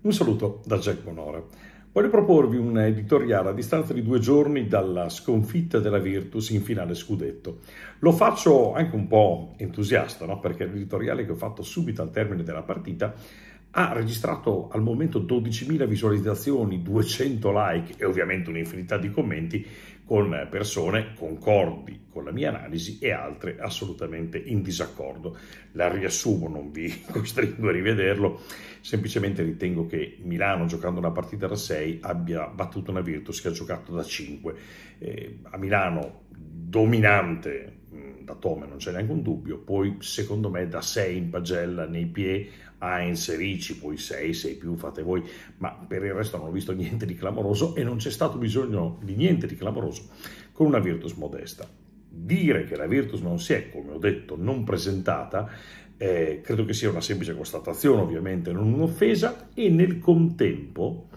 Un saluto da Jack Bonora. Voglio proporvi un editoriale a distanza di due giorni dalla sconfitta della Virtus in finale scudetto. Lo faccio anche un po' entusiasta, no? perché l'editoriale che ho fatto subito al termine della partita ha registrato al momento 12.000 visualizzazioni, 200 like e ovviamente un'infinità di commenti, con persone concordi con la mia analisi e altre assolutamente in disaccordo. La riassumo, non vi costringo a rivederlo, semplicemente ritengo che Milano giocando una partita da 6 abbia battuto una Virtus che ha giocato da 5. Eh, a Milano dominante da Tome non c'è neanche un dubbio, poi secondo me da 6 in pagella nei piedi a inserirci, poi 6, 6 più fate voi, ma per il resto non ho visto niente di clamoroso e non c'è stato bisogno di niente di clamoroso con una Virtus modesta. Dire che la Virtus non si è, come ho detto, non presentata, eh, credo che sia una semplice constatazione ovviamente, non un'offesa e nel contempo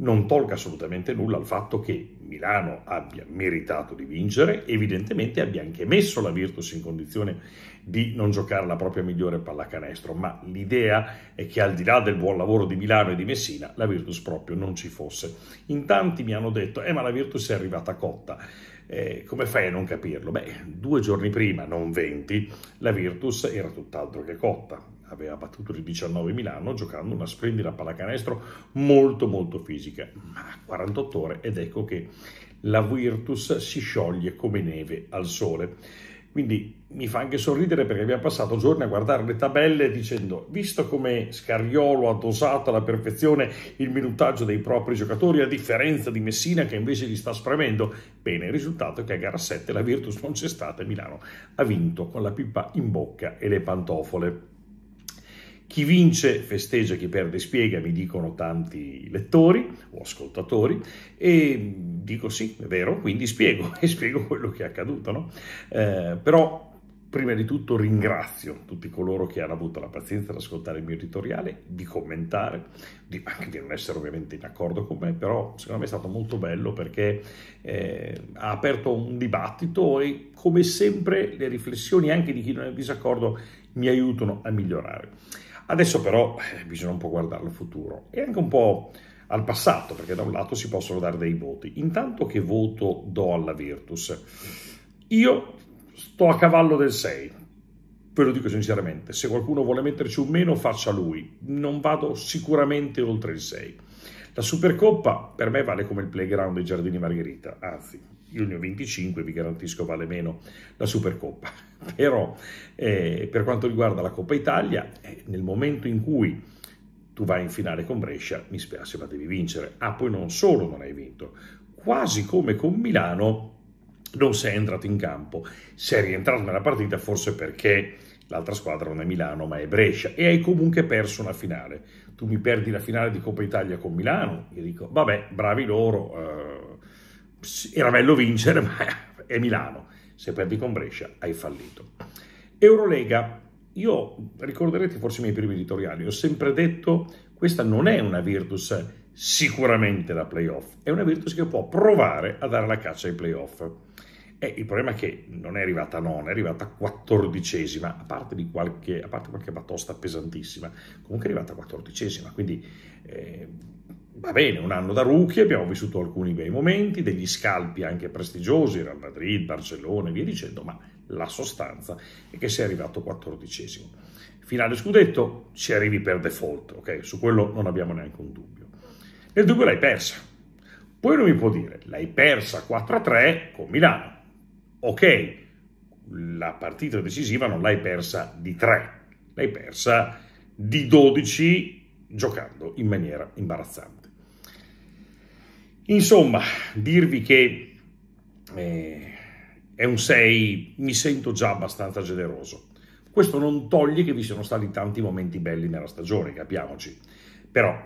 non tolga assolutamente nulla al fatto che Milano abbia meritato di vincere, evidentemente abbia anche messo la Virtus in condizione di non giocare la propria migliore pallacanestro, ma l'idea è che al di là del buon lavoro di Milano e di Messina, la Virtus proprio non ci fosse. In tanti mi hanno detto, eh ma la Virtus è arrivata cotta, eh, come fai a non capirlo? Beh, due giorni prima, non venti, la Virtus era tutt'altro che cotta, aveva battuto il 19 Milano giocando una splendida pallacanestro molto molto fisica, ma 48 ore ed ecco che la Virtus si scioglie come neve al sole. Quindi mi fa anche sorridere perché abbiamo passato giorni a guardare le tabelle dicendo visto come Scariolo ha dosato alla perfezione il minutaggio dei propri giocatori a differenza di Messina che invece li sta spremendo, bene il risultato è che a gara 7 la Virtus non c'è stata e Milano ha vinto con la pipa in bocca e le pantofole. Chi vince festeggia, chi perde spiega, mi dicono tanti lettori o ascoltatori e dico sì, è vero, quindi spiego e spiego quello che è accaduto. No? Eh, però prima di tutto ringrazio tutti coloro che hanno avuto la pazienza di ascoltare il mio editoriale, di commentare, di, anche di non essere ovviamente in accordo con me, però secondo me è stato molto bello perché eh, ha aperto un dibattito e come sempre le riflessioni anche di chi non è in disaccordo mi aiutano a migliorare. Adesso però eh, bisogna un po' guardare al futuro e anche un po' al passato, perché da un lato si possono dare dei voti. Intanto che voto do alla Virtus? Io sto a cavallo del 6, ve lo dico sinceramente, se qualcuno vuole metterci un meno faccia lui, non vado sicuramente oltre il 6. La Supercoppa per me vale come il playground dei Giardini Margherita, anzi, io ne ho 25, vi garantisco vale meno la Supercoppa. Però eh, per quanto riguarda la Coppa Italia, eh, nel momento in cui tu vai in finale con Brescia, mi spiace, ma devi vincere. Ah, poi non solo non hai vinto, quasi come con Milano non sei entrato in campo. Sei rientrato nella partita forse perché l'altra squadra non è Milano ma è Brescia e hai comunque perso una finale. Tu mi perdi la finale di Coppa Italia con Milano, io dico vabbè, bravi loro, eh, era bello vincere ma è Milano, se perdi con Brescia hai fallito. Eurolega, io ricorderete forse i miei primi editoriali, ho sempre detto questa non è una Virtus sicuramente da playoff, è una Virtus che può provare a dare la caccia ai playoff. E il problema è che non è arrivata a nona, è arrivata a quattordicesima, a parte, di qualche, a parte qualche batosta pesantissima, comunque è arrivata a quattordicesima, quindi eh, va bene, un anno da rookie, abbiamo vissuto alcuni bei momenti, degli scalpi anche prestigiosi, Real Madrid, Barcellona e via dicendo, ma la sostanza è che sei arrivato quattordicesimo. Finale scudetto, ci arrivi per default, ok? Su quello non abbiamo neanche un dubbio. Nel dubbio l'hai persa. Poi non mi può dire, l'hai persa 4-3 con Milano ok, la partita decisiva non l'hai persa di 3, l'hai persa di 12 giocando in maniera imbarazzante. Insomma, dirvi che eh, è un 6, mi sento già abbastanza generoso. Questo non toglie che vi siano stati tanti momenti belli nella stagione, capiamoci. Però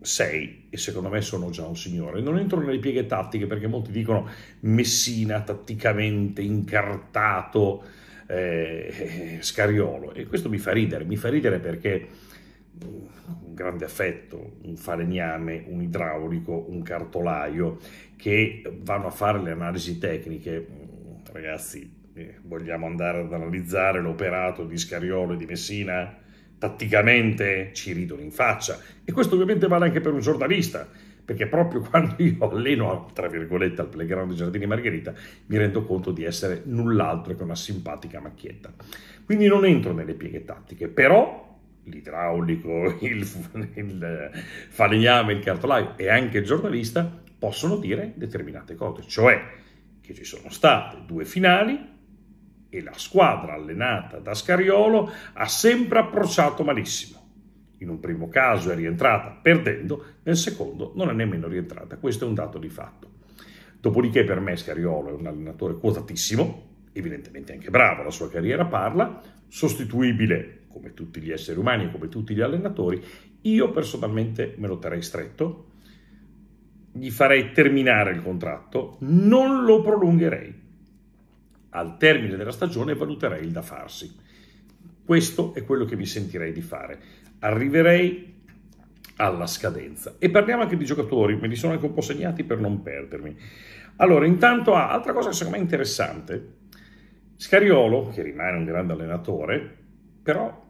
6 e secondo me sono già un signore. Non entro nelle pieghe tattiche perché molti dicono Messina tatticamente incartato eh, Scariolo e questo mi fa ridere, mi fa ridere perché mm, un grande affetto, un falegname, un idraulico, un cartolaio che vanno a fare le analisi tecniche, mm, ragazzi, eh, vogliamo andare ad analizzare l'operato di Scariolo e di Messina? tatticamente ci ridono in faccia. E questo ovviamente vale anche per un giornalista, perché proprio quando io alleno, tra virgolette, al playground di Giardini Margherita, mi rendo conto di essere null'altro che una simpatica macchietta. Quindi non entro nelle pieghe tattiche, però l'idraulico, il, il falegname, il cartolaio e anche il giornalista possono dire determinate cose, cioè che ci sono state due finali e la squadra allenata da Scariolo ha sempre approcciato malissimo. In un primo caso è rientrata perdendo, nel secondo non è nemmeno rientrata. Questo è un dato di fatto. Dopodiché per me Scariolo è un allenatore quotatissimo, evidentemente anche bravo, la sua carriera parla, sostituibile come tutti gli esseri umani, e come tutti gli allenatori. Io personalmente me lo terrei stretto, gli farei terminare il contratto, non lo prolungherei al termine della stagione valuterei il da farsi. Questo è quello che mi sentirei di fare. Arriverei alla scadenza. E parliamo anche di giocatori, me li sono anche un po' segnati per non perdermi. Allora, intanto, ah, altra cosa che secondo me è interessante, Scariolo, che rimane un grande allenatore, però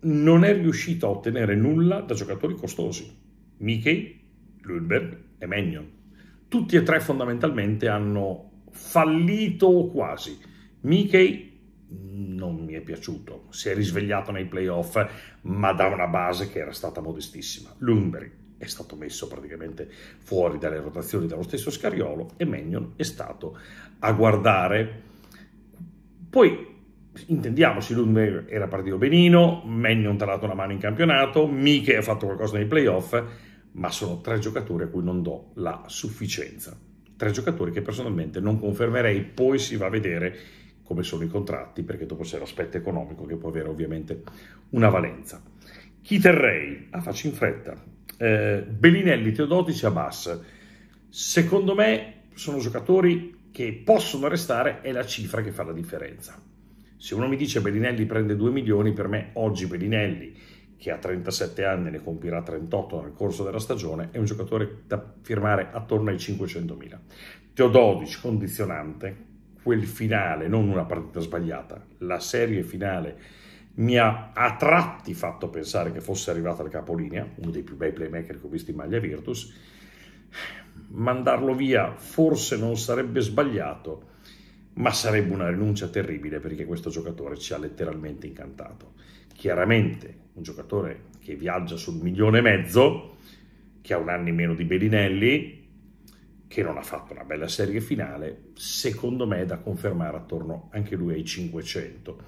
non è riuscito a ottenere nulla da giocatori costosi. Michei, Lulberg e Magnon. Tutti e tre fondamentalmente hanno fallito o quasi. Mickey non mi è piaciuto, si è risvegliato nei playoff, ma da una base che era stata modestissima. Lundberg è stato messo praticamente fuori dalle rotazioni dallo stesso Scariolo e Magnon è stato a guardare. Poi intendiamoci, Lundberg era partito benino, Magnon ha dato una mano in campionato, Miche ha fatto qualcosa nei playoff, ma sono tre giocatori a cui non do la sufficienza. Tre giocatori che personalmente non confermerei, poi si va a vedere come sono i contratti, perché dopo c'è l'aspetto economico che può avere ovviamente una valenza. Chi terrei? Ah, faccio in fretta. Eh, Bellinelli, Teodotici, Abbas. Secondo me sono giocatori che possono restare, è la cifra che fa la differenza. Se uno mi dice Bellinelli prende 2 milioni, per me oggi Bellinelli che ha 37 anni ne compirà 38 nel corso della stagione, è un giocatore da firmare attorno ai 500.000. Teododic, condizionante, quel finale, non una partita sbagliata, la serie finale mi ha a tratti fatto pensare che fosse arrivato al capolinea, uno dei più bei playmaker che ho visto in maglia Virtus, mandarlo via forse non sarebbe sbagliato, ma sarebbe una rinuncia terribile perché questo giocatore ci ha letteralmente incantato chiaramente un giocatore che viaggia sul milione e mezzo, che ha un anno in meno di Belinelli, che non ha fatto una bella serie finale, secondo me è da confermare attorno anche lui ai 500.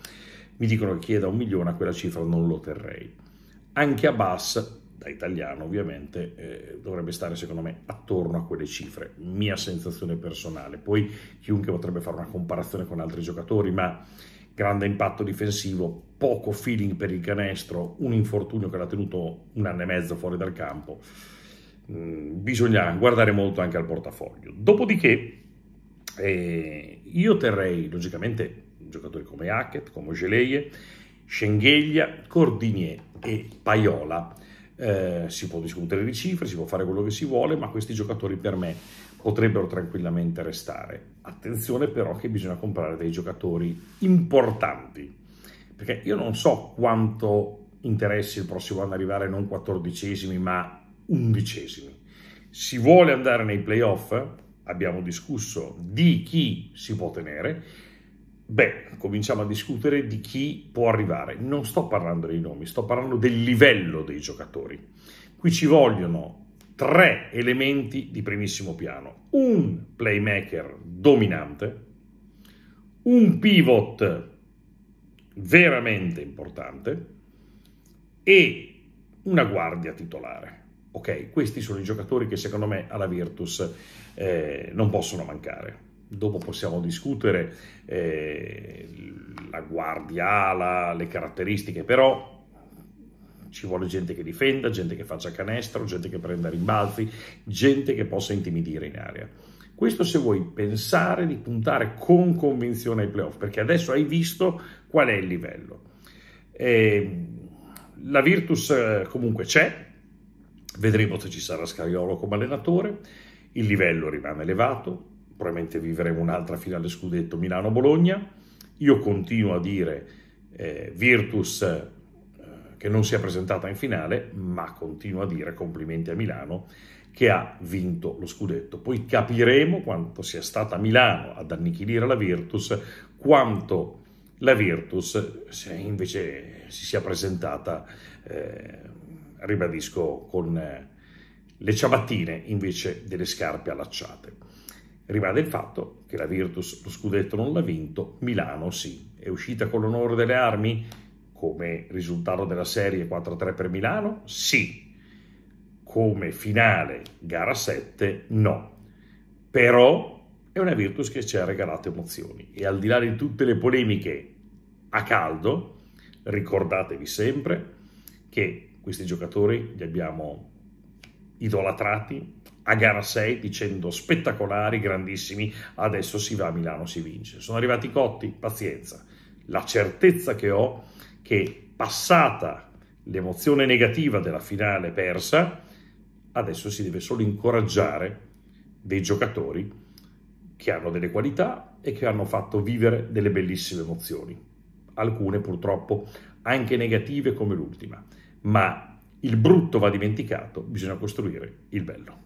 Mi dicono che chieda un milione, a quella cifra non lo terrei. Anche a Bass, da italiano ovviamente, eh, dovrebbe stare secondo me attorno a quelle cifre, mia sensazione personale. Poi chiunque potrebbe fare una comparazione con altri giocatori, ma grande impatto difensivo, poco feeling per il canestro, un infortunio che l'ha tenuto un anno e mezzo fuori dal campo. Mm, bisogna guardare molto anche al portafoglio. Dopodiché, eh, io terrei logicamente giocatori come Hackett, come Geleie, Scengheglia, Cordinier e Paiola eh, si può discutere di cifre, si può fare quello che si vuole, ma questi giocatori per me potrebbero tranquillamente restare. Attenzione però che bisogna comprare dei giocatori importanti, perché io non so quanto interessi il prossimo anno arrivare non quattordicesimi ma undicesimi. Si vuole andare nei playoff? Abbiamo discusso di chi si può tenere beh, cominciamo a discutere di chi può arrivare. Non sto parlando dei nomi, sto parlando del livello dei giocatori. Qui ci vogliono tre elementi di primissimo piano. Un playmaker dominante, un pivot veramente importante e una guardia titolare. Ok, questi sono i giocatori che secondo me alla Virtus eh, non possono mancare dopo possiamo discutere eh, la guardia ala, le caratteristiche, però ci vuole gente che difenda, gente che faccia canestro, gente che prenda rimbalzi, gente che possa intimidire in area. Questo se vuoi pensare di puntare con convinzione ai playoff, perché adesso hai visto qual è il livello. E ehm, la Virtus eh, comunque c'è, vedremo se ci sarà Scariolo come allenatore, il livello rimane elevato, probabilmente vivremo un'altra finale scudetto Milano-Bologna. Io continuo a dire eh, Virtus eh, che non si è presentata in finale, ma continuo a dire complimenti a Milano che ha vinto lo scudetto. Poi capiremo quanto sia stata Milano ad annichilire la Virtus, quanto la Virtus se invece si sia presentata, eh, ribadisco, con eh, le ciabattine invece delle scarpe allacciate. Rimane il fatto che la Virtus lo scudetto non l'ha vinto, Milano sì. È uscita con l'onore delle armi come risultato della serie 4-3 per Milano? Sì. Come finale gara 7? No. Però è una Virtus che ci ha regalato emozioni e al di là di tutte le polemiche a caldo, ricordatevi sempre che questi giocatori li abbiamo idolatrati a gara 6 dicendo spettacolari, grandissimi, adesso si va a Milano, si vince. Sono arrivati cotti, pazienza. La certezza che ho che passata l'emozione negativa della finale persa, adesso si deve solo incoraggiare dei giocatori che hanno delle qualità e che hanno fatto vivere delle bellissime emozioni, alcune purtroppo anche negative come l'ultima, ma il brutto va dimenticato, bisogna costruire il bello.